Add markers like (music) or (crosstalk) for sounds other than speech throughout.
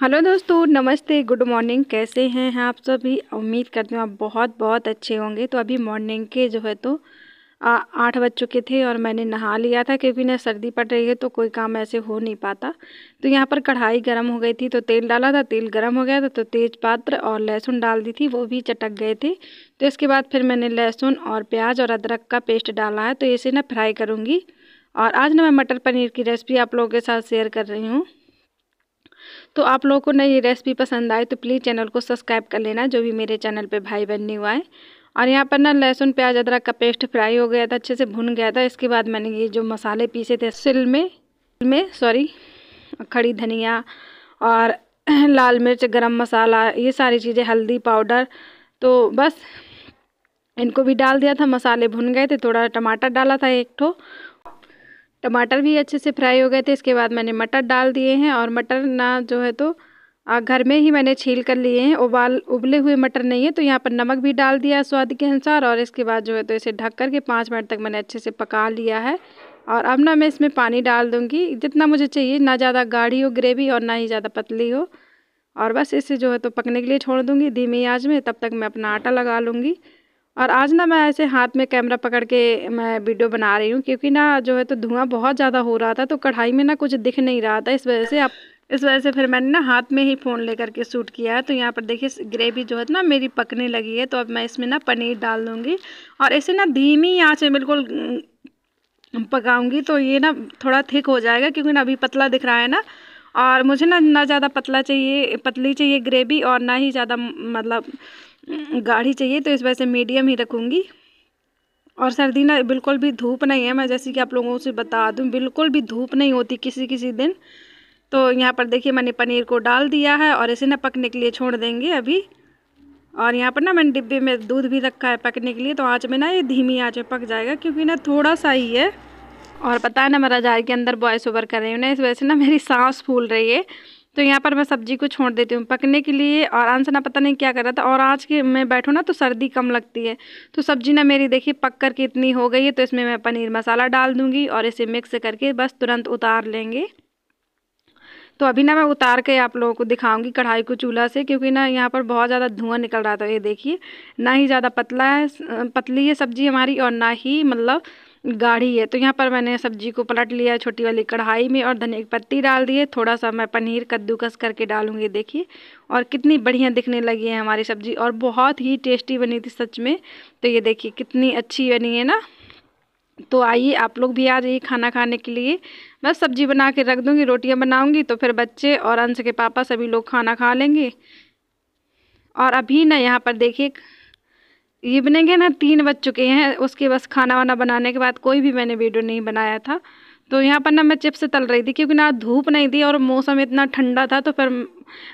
hello दोस्तों नमस्ते good morning कैसे हैं हाँ आप सभी उम्मीद करती हूँ आप बहुत बहुत अच्छे होंगे तो अभी मॉर्निंग के जो है तो आठ बज चुके थे और मैंने नहा लिया था क्योंकि ना सर्दी पड़ रही है तो कोई काम ऐसे हो नहीं पाता तो यहाँ पर कढ़ाई गर्म हो गई थी तो तेल डाला था तेल गर्म हो गया था तो तेज पात्र और लहसुन डाल दी थी वो भी चटक गए थे तो इसके बाद फिर मैंने लहसुन और प्याज और अदरक का पेस्ट डाला है तो इसे ना फ्राई करूँगी और आज ना मैं मटर पनीर की रेसिपी आप लोगों के साथ शेयर कर रही हूँ तो आप लोगों को नई रेसिपी पसंद आए तो प्लीज़ चैनल को सब्सक्राइब कर लेना जो भी मेरे चैनल पे भाई बहन न्यू आए और यहाँ पर ना लहसुन प्याज अदरक का पेस्ट फ्राई हो गया था अच्छे से भुन गया था इसके बाद मैंने ये जो मसाले पीसे थे सिल में में सॉरी खड़ी धनिया और (clears throat) लाल मिर्च गरम मसाला ये सारी चीज़ें हल्दी पाउडर तो बस इनको भी डाल दिया था मसाले भुन गए थे थोड़ा टमाटर डाला था एक ठो टमाटर भी अच्छे से फ्राई हो गए थे इसके बाद मैंने मटर डाल दिए हैं और मटर ना जो है तो आ, घर में ही मैंने छील कर लिए हैं उबाल उबले हुए मटर नहीं है तो यहाँ पर नमक भी डाल दिया स्वाद के अनुसार और इसके बाद जो है तो इसे ढक कर के पाँच मिनट तक मैंने अच्छे से पका लिया है और अब ना मैं इसमें पानी डाल दूँगी जितना मुझे चाहिए ना ज़्यादा गाढ़ी हो ग्रेवी और ना ही ज़्यादा पतली हो और बस इसे जो है तो पकने के लिए छोड़ दूँगी धीमी आँच में तब तक मैं अपना आटा लगा लूँगी और आज ना मैं ऐसे हाथ में कैमरा पकड़ के मैं वीडियो बना रही हूँ क्योंकि ना जो है तो धुआं बहुत ज़्यादा हो रहा था तो कढ़ाई में ना कुछ दिख नहीं रहा था इस वजह से आप इस वजह से फिर मैंने ना हाथ में ही फ़ोन लेकर के सूट किया है तो यहाँ पर देखिए ग्रेवी जो है ना मेरी पकने लगी है तो अब मैं इसमें ना पनीर डाल दूँगी और ऐसे ना धीमी यहाँ से बिल्कुल पकाऊँगी तो ये ना थोड़ा थिक हो जाएगा क्योंकि ना अभी पतला दिख रहा है ना और मुझे ना ना ज़्यादा पतला चाहिए पतली चाहिए ग्रेवी और ना ही ज़्यादा मतलब गाढ़ी चाहिए तो इस वजह से मीडियम ही रखूँगी और सर्दी ना बिल्कुल भी धूप नहीं है मैं जैसे कि आप लोगों से बता दूँ बिल्कुल भी धूप नहीं होती किसी किसी दिन तो यहाँ पर देखिए मैंने पनीर को डाल दिया है और इसे ना पकने के लिए छोड़ देंगे अभी और यहाँ पर ना मैंने डिब्बे में दूध भी रखा है पकने के लिए तो आँच में ना ये धीमी आँच में पक जाएगा क्योंकि ना थोड़ा सा ही है और पता है ना मेरा जाए के अंदर बॉयस ओवर कर रही हूँ ना इस वजह से ना मेरी सांस फूल रही है तो यहाँ पर मैं सब्जी को छोड़ देती हूँ पकने के लिए और आंसर ना पता नहीं क्या कर रहा था और आज के मैं बैठूँ ना तो सर्दी कम लगती है तो सब्जी ना मेरी देखिए पक कर के इतनी हो गई है तो इसमें मैं पनीर मसाला डाल दूँगी और इसे मिक्स करके बस तुरंत उतार लेंगे तो अभी ना मैं उतार के आप लोगों को दिखाऊंगी कढ़ाई को चूल्हा से क्योंकि ना यहाँ पर बहुत ज़्यादा धुआं निकल रहा था ये देखिए ना ही ज़्यादा पतला है पतली है सब्ज़ी हमारी और ना ही मतलब गाढ़ी है तो यहाँ पर मैंने सब्जी को पलट लिया छोटी वाली कढ़ाई में और धनिया की पत्ती डाल दिए थोड़ा सा मैं पनीर कद्दूकस करके डालूंगी देखिए और कितनी बढ़िया दिखने लगी है हमारी सब्ज़ी और बहुत ही टेस्टी बनी थी सच में तो ये देखिए कितनी अच्छी बनी है ना तो आइए आप लोग भी आ जाइए खाना खाने के लिए बस सब्ज़ी बना के रख दूँगी रोटियाँ बनाऊँगी तो फिर बच्चे और अंश के पापा सभी लोग खाना खा लेंगे और अभी ना यहाँ पर देखिए इवनिंग है ना तीन बज चुके हैं उसके बस खाना वाना बनाने के बाद कोई भी मैंने वीडियो नहीं बनाया था तो यहाँ पर ना मैं चिप्स तल रही थी क्योंकि ना धूप नहीं थी और मौसम इतना ठंडा था तो फिर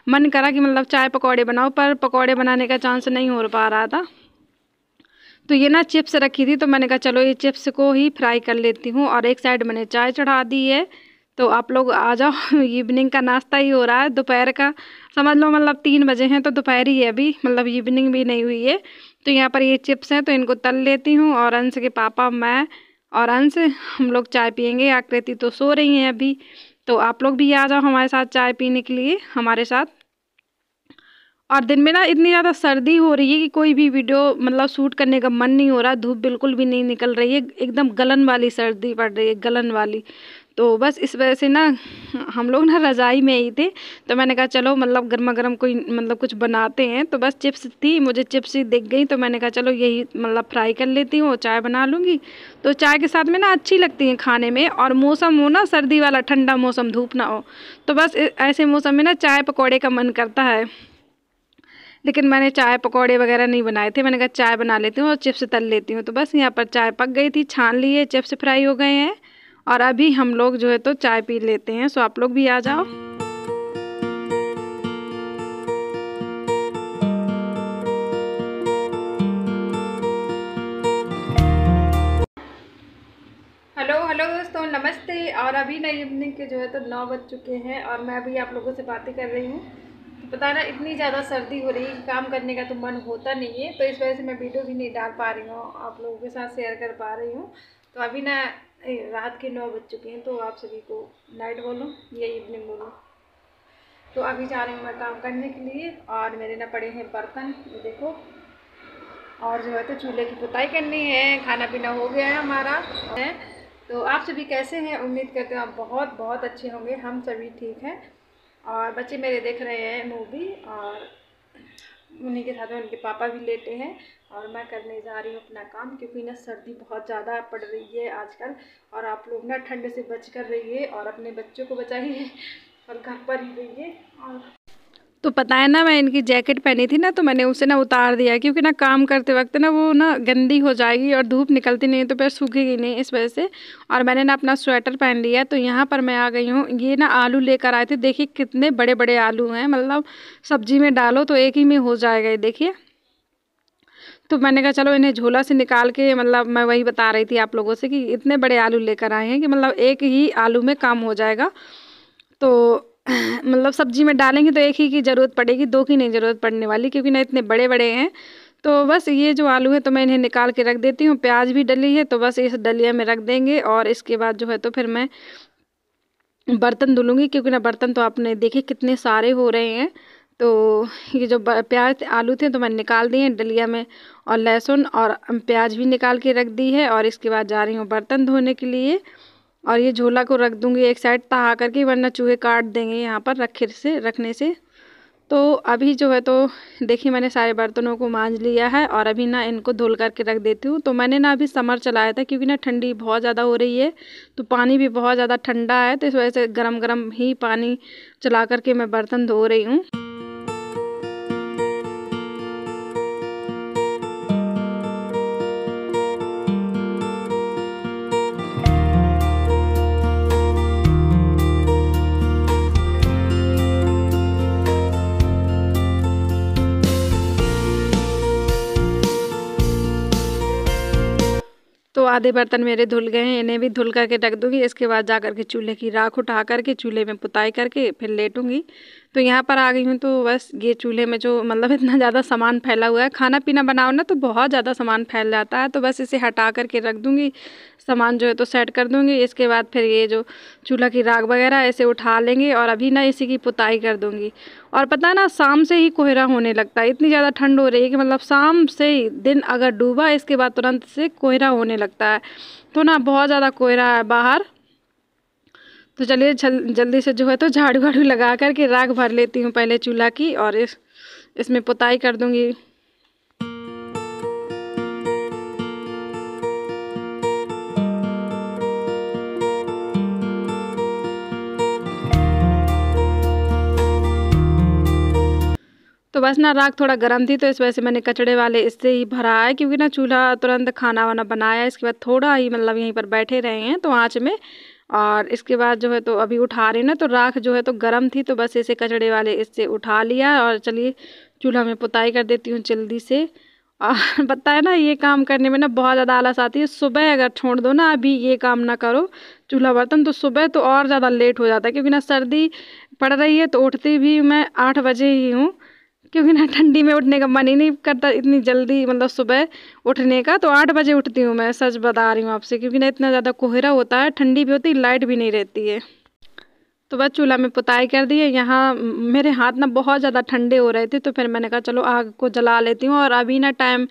मन करा कि मतलब चाय पकौड़े बनाओ पर पकौड़े बनाने का चांस नहीं हो पा रहा था तो ये ना चिप्स रखी थी तो मैंने कहा चलो ये चिप्स को ही फ्राई कर लेती हूँ और एक साइड मैंने चाय चढ़ा दी है तो आप लोग आ जाओ इवनिंग (laughs) का नाश्ता ही हो रहा है दोपहर का समझ लो मतलब तीन बजे हैं तो दोपहर ही है अभी मतलब इवनिंग भी नहीं हुई है तो यहाँ पर ये चिप्स हैं तो इनको तल लेती हूँ और अंश के पापा मैं और अंश हम लोग चाय पियेंगे आकृति तो सो रही हैं अभी तो आप लोग भी आ जाओ हमारे साथ चाय पीने के लिए हमारे साथ और दिन में ना इतनी ज़्यादा सर्दी हो रही है कि कोई भी वीडियो मतलब शूट करने का मन नहीं हो रहा धूप बिल्कुल भी नहीं निकल रही है एकदम गलन वाली सर्दी पड़ रही है गलन वाली तो बस इस वजह से ना हम लोग ना रज़ाई में ही थे तो मैंने कहा चलो मतलब गर्मा गर्म कोई मतलब कुछ बनाते हैं तो बस चिप्स थी मुझे चिप्स ही दिख गई तो मैंने कहा चलो यही मतलब फ्राई कर लेती हूँ और चाय बना लूँगी तो चाय के साथ में ना अच्छी लगती है खाने में और मौसम हो ना सर्दी वाला ठंडा मौसम धूप ना हो तो बस ऐसे मौसम में ना चाय पकौड़े का मन करता है लेकिन मैंने चाय पकौड़े वगैरह नहीं बनाए थे मैंने कहा चाय बना लेती हूँ और चिप्स तल लेती हूँ तो बस यहाँ पर चाय पक गई थी छान लिए चिप्स फ्राई हो गए हैं और अभी हम लोग जो है तो चाय पी लेते हैं सो आप लोग भी आ जाओ नमस्ते और अभी नई इवनिंग के जो है तो नौ बज चुके हैं और मैं अभी आप लोगों से बातें कर रही हूँ तो पता ना इतनी ज़्यादा सर्दी हो रही है काम करने का तो मन होता नहीं है तो इस वजह से मैं वीडियो भी नहीं डाल पा रही हूँ आप लोगों के साथ शेयर कर पा रही हूँ तो अभी ना रात के नौ बज चुके हैं तो आप सभी को नाइट बोलो या इवनिंग बोलो तो अभी जा रही हूँ मैं काम करने के लिए और मेरे ना पड़े हैं बर्तन ये देखो और जो है तो चूल्हे की पुताई करनी है खाना पीना हो गया है हमारा है तो आप सभी कैसे हैं उम्मीद करते हैं आप बहुत बहुत अच्छे होंगे हम सभी ठीक हैं और बच्चे मेरे देख रहे हैं मूवी और उन्हीं के साथ में उनके पापा भी लेटे हैं और मैं करने जा रही हूँ अपना काम क्योंकि ना सर्दी बहुत ज़्यादा पड़ रही है आजकल और आप लोग ना ठंड से बच कर रहिए और अपने बच्चों को बचाइए और घर पर ही रहिए और तो पता है ना मैं इनकी जैकेट पहनी थी ना तो मैंने उसे ना उतार दिया क्योंकि ना काम करते वक्त ना वो ना गंदी हो जाएगी और धूप निकलती नहीं तो फिर सूखेगी नहीं इस वजह से और मैंने ना अपना स्वेटर पहन लिया तो यहाँ पर मैं आ गई हूँ ये ना आलू लेकर आए थे देखिए कितने बड़े बड़े आलू हैं मतलब सब्जी में डालो तो एक ही में हो जाएगा ये देखिए तो मैंने कहा चलो इन्हें झोला से निकाल के मतलब मैं वही बता रही थी आप लोगों से कि इतने बड़े आलू लेकर आए हैं कि मतलब एक ही आलू में काम हो जाएगा तो (laughs) मतलब सब्ज़ी में डालेंगे तो एक ही की ज़रूरत पड़ेगी दो की नहीं ज़रूरत पड़ने वाली क्योंकि ना इतने बड़े बड़े हैं तो बस ये जो आलू है तो मैं इन्हें निकाल के रख देती हूँ प्याज भी डली है तो बस इस डलिया में रख देंगे और इसके बाद जो है तो फिर मैं बर्तन धुलूँगी क्योंकि ना बर्तन तो आपने देखे कितने सारे हो रहे हैं तो ये जो प्याज आलू थे तो मैंने निकाल दिए हैं डलिया में और लहसुन और प्याज भी निकाल के रख दी है और इसके बाद जा रही हूँ बर्तन धोने के लिए और ये झोला को रख दूँगी एक साइड तहा करके वरना चूहे काट देंगे यहाँ पर रखे से रखने से तो अभी जो है तो देखिए मैंने सारे बर्तनों को मांझ लिया है और अभी ना इनको धुल करके रख देती हूँ तो मैंने ना अभी समर चलाया था क्योंकि ना ठंडी बहुत ज़्यादा हो रही है तो पानी भी बहुत ज़्यादा ठंडा है तो इस वजह से गर्म गर्म ही पानी चला करके मैं बर्तन धो रही हूँ तो आधे बर्तन मेरे धुल गए हैं इन्हें भी धुल करके रख दूँगी इसके बाद जा करके चूल्हे की राख उठा करके चूल्हे में पुताई करके फिर लेटूँगी तो यहाँ पर आ गई हूँ तो बस ये चूल्हे में जो मतलब इतना ज़्यादा सामान फैला हुआ है खाना पीना बनाओ ना तो बहुत ज़्यादा सामान फैल जाता है तो बस इसे हटा करके रख दूँगी सामान जो है तो सेट कर दूँगी इसके बाद फिर ये जो चूल्हा की राग वगैरह ऐसे उठा लेंगे और अभी ना इसी की पुताई कर दूँगी और पता है ना शाम से ही कोहरा होने लगता है इतनी ज़्यादा ठंड हो रही है कि मतलब शाम से ही दिन अगर डूबा इसके बाद तुरंत से कोहरा होने लगता है तो ना बहुत ज़्यादा कोहरा है बाहर तो चलिए जल्दी से जो है तो झाड़ू वाड़ू लगा करके राख भर लेती हूँ पहले चूल्हा की और इस इसमें पोताई कर दूँगी तो बस ना राख थोड़ा गर्म थी तो इस वजह से मैंने कचड़े वाले इससे ही भरा है क्योंकि ना चूल्हा तुरंत खाना वाना बनाया इसके बाद थोड़ा ही मतलब यहीं पर बैठे रहे हैं तो आँच में और इसके बाद जो है तो अभी उठा रहे ना तो राख जो है तो गर्म थी तो बस इसे कचड़े वाले इससे उठा लिया और चलिए चूल्हा में पुताई कर देती हूँ जल्दी से और (laughs) पता है ना ये काम करने में ना बहुत ज़्यादा आलस आती है सुबह अगर छोड़ दो ना अभी ये काम ना करो चूल्हा बर्तन तो सुबह तो और ज़्यादा लेट हो जाता है क्योंकि ना सर्दी पड़ रही है तो उठती भी मैं आठ बजे ही हूँ क्योंकि ना ठंडी में उठने का मन ही नहीं करता इतनी जल्दी मतलब सुबह उठने का तो आठ बजे उठती हूँ मैं सच बता रही हूँ आपसे क्योंकि ना इतना ज़्यादा कोहरा होता है ठंडी भी होती लाइट भी नहीं रहती है तो बस चूल्हा में पुताई कर दी है यहाँ मेरे हाथ ना बहुत ज़्यादा ठंडे हो रहे थे तो फिर मैंने कहा चलो आग को जला लेती हूँ और अभी ना टाइम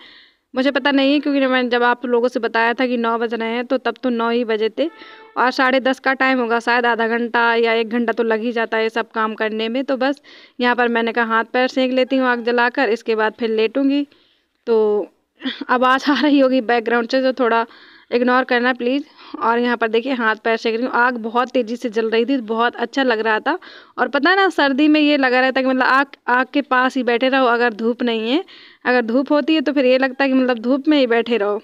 मुझे पता नहीं है क्योंकि मैंने जब आप लोगों से बताया था कि नौ बज रहे हैं तो तब तो नौ ही बजे थे और साढ़े दस का टाइम होगा शायद आधा घंटा या एक घंटा तो लग ही जाता है ये सब काम करने में तो बस यहाँ पर मैंने कहा हाथ पैर सेंक लेती हूँ आग जलाकर इसके बाद फिर लेटूँगी तो आवाज़ आ रही होगी बैकग्राउंड से तो थोड़ा इग्नोर करना प्लीज़ और यहाँ पर देखिए हाथ पैर सेक रही हूँ आग बहुत तेज़ी से जल रही थी बहुत अच्छा लग रहा था और पता ना सर्दी में ये लगा रहता कि मतलब आग आग के पास ही बैठे रहो अगर धूप नहीं है अगर धूप होती है तो फिर ये लगता है कि मतलब धूप में ही बैठे रहो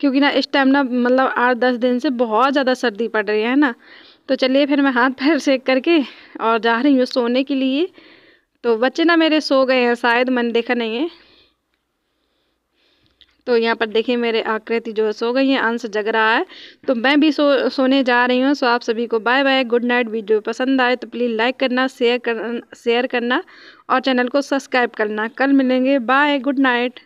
क्योंकि ना इस टाइम ना मतलब आठ दस दिन से बहुत ज़्यादा सर्दी पड़ रही है ना तो चलिए फिर मैं हाथ पैर सेक करके और जा रही हूँ सोने के लिए तो बच्चे ना मेरे सो गए हैं शायद मैंने देखा नहीं है तो यहाँ पर देखिए मेरे आकृति जो है सो गई है अंश जग रहा है तो मैं भी सो सोने जा रही हूँ सो आप सभी को bye bye good night video पसंद आए तो प्लीज़ लाइक करना शेयर कर शेयर करना और चैनल को सब्सक्राइब करना कल मिलेंगे बाय गुड नाइट